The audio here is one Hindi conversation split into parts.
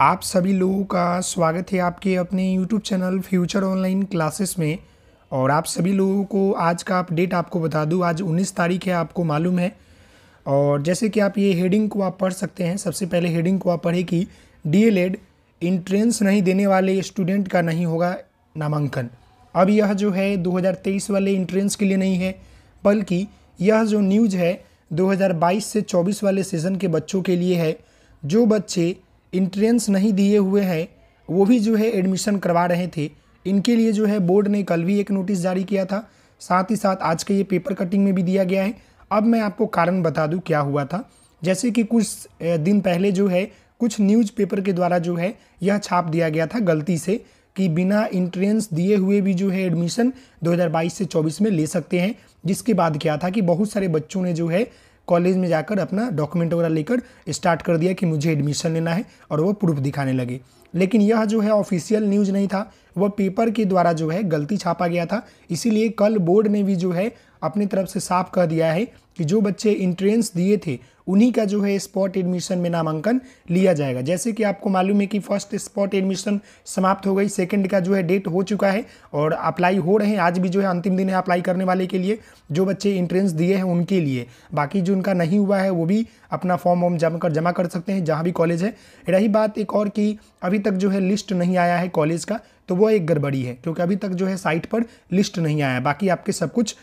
आप सभी लोगों का स्वागत है आपके अपने YouTube channel future online classes में और आप सभी लोगों को आज का अपडेट आपको बता दूं आज 19 तारीख है आपको मालूम है और जैसे कि आप ये हेडिंग को आप पढ़ सकते हैं सबसे पहले हेडिंग को आप पढ़े कि डी एल एड इंट्रेंस नहीं देने वाले स्टूडेंट का नहीं होगा नामांकन अब यह जो है 2023 वाले इंट्रेंस के लिए नहीं है बल्कि यह जो न्यूज है 2022 से 24 वाले सीज़न के बच्चों के लिए है जो बच्चे इंट्रेंस नहीं दिए हुए हैं वो भी जो है एडमिशन करवा रहे थे इनके लिए जो है बोर्ड ने कल भी एक नोटिस जारी किया था साथ ही साथ आज के ये पेपर कटिंग में भी दिया गया है अब मैं आपको कारण बता दूं क्या हुआ था जैसे कि कुछ दिन पहले जो है कुछ न्यूज़पेपर के द्वारा जो है यह छाप दिया गया था गलती से कि बिना इंट्रेंस दिए हुए भी जो है एडमिशन 2022 से 24 में ले सकते हैं जिसके बाद क्या था कि बहुत सारे बच्चों ने जो है कॉलेज में जाकर अपना डॉक्यूमेंट वगैरह लेकर स्टार्ट कर दिया कि मुझे एडमिशन लेना है और वो प्रूफ दिखाने लगे लेकिन यह जो है ऑफिशियल न्यूज़ नहीं था वह पेपर के द्वारा जो है गलती छापा गया था इसीलिए कल बोर्ड ने भी जो है अपनी तरफ से साफ कह दिया है कि जो बच्चे इंट्रेंस दिए थे उन्हीं का जो है स्पॉट एडमिशन में नामांकन लिया जाएगा जैसे कि आपको मालूम है कि फर्स्ट स्पॉट एडमिशन समाप्त हो गई सेकंड का जो है डेट हो चुका है और अप्लाई हो रहे हैं आज भी जो है अंतिम दिन है अप्लाई करने वाले के लिए जो बच्चे इंट्रेंस दिए हैं उनके लिए बाकी जो उनका नहीं हुआ है वो भी अपना फॉर्म वॉर्म जमा कर जमा कर सकते हैं जहाँ भी कॉलेज है रही बात एक और कि अभी तक जो है लिस्ट नहीं आया है कॉलेज का तो वो एक गड़बड़ी है क्योंकि अभी तक जो है साइट पर लिस्ट नहीं आया बाकी आपके सब कुछ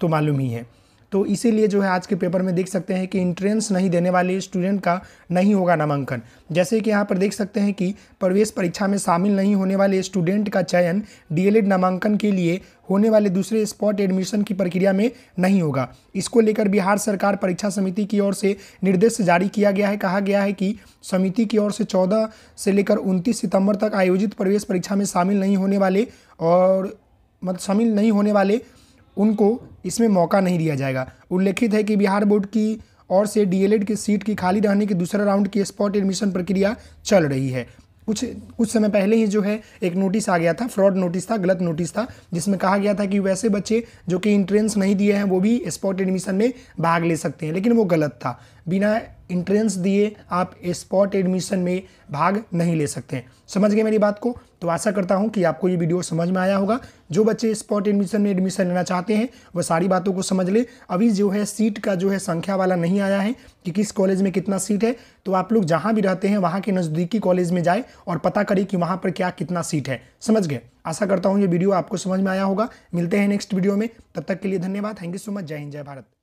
तो मालूम ही है तो इसीलिए जो है आज के पेपर में देख सकते हैं कि इंट्रेंस नहीं देने वाले स्टूडेंट का नहीं होगा नामांकन जैसे कि यहाँ पर देख सकते हैं कि प्रवेश परीक्षा में शामिल नहीं होने वाले स्टूडेंट का चयन डीएलएड नामांकन के लिए होने वाले दूसरे स्पॉट एडमिशन की प्रक्रिया में नहीं होगा इसको लेकर बिहार सरकार परीक्षा समिति की ओर से निर्देश जारी किया गया है कहा गया है कि समिति की ओर से 14 से लेकर 29 सितंबर तक आयोजित प्रवेश परीक्षा में शामिल नहीं होने वाले और मतलब शामिल नहीं होने वाले उनको इसमें मौका नहीं दिया जाएगा उल्लेखित है कि बिहार बोर्ड की और से डीएलएड की सीट की खाली रहने की दूसरा राउंड की स्पॉट एडमिशन प्रक्रिया चल रही है कुछ कुछ समय पहले ही जो है एक नोटिस आ गया था फ्रॉड नोटिस था गलत नोटिस था जिसमें कहा गया था कि वैसे बच्चे जो कि इंट्रेंस नहीं दिए हैं वो भी स्पॉट एडमिशन में भाग ले सकते हैं लेकिन वो गलत था बिना इंट्रेंस दिए आप स्पॉट एडमिशन में भाग नहीं ले सकते हैं समझ गए मेरी बात को तो आशा करता हूं कि आपको ये वीडियो समझ में आया होगा जो बच्चे स्पॉट एडमिशन में एडमिशन लेना चाहते हैं वह सारी बातों को समझ ले अभी जो है सीट का जो है संख्या वाला नहीं आया है कि किस कॉलेज में कितना सीट है तो आप लोग जहाँ भी रहते हैं वहाँ के नज़दीकी कॉलेज में जाए और पता करें कि वहाँ पर क्या कितना सीट है समझ गए आशा करता हूँ ये वीडियो आपको समझ में आया होगा मिलते हैं नेक्स्ट वीडियो में तब तक के लिए धन्यवाद थैंक यू सो मच जय हिंद जय भारत